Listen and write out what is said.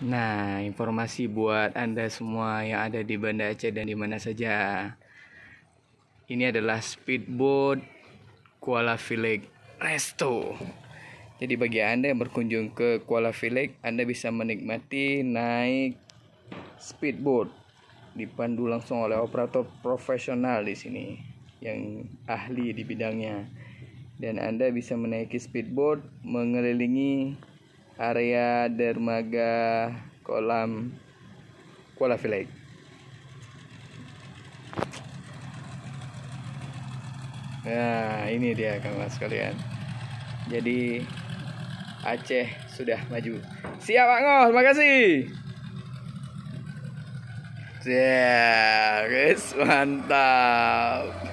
Nah, informasi buat Anda semua yang ada di Banda Aceh dan di mana saja. Ini adalah speedboat Kuala Village Resto. Jadi bagi Anda yang berkunjung ke Kuala Village, Anda bisa menikmati naik speedboat dipandu langsung oleh operator profesional di sini yang ahli di bidangnya. Dan Anda bisa menaiki speedboat mengelilingi area dermaga kolam Kuala Village. Nah, ini dia kawan sekalian. Jadi Aceh sudah maju. Siap Pak Ngos, makasih. Siap, yeah, guys, mantap.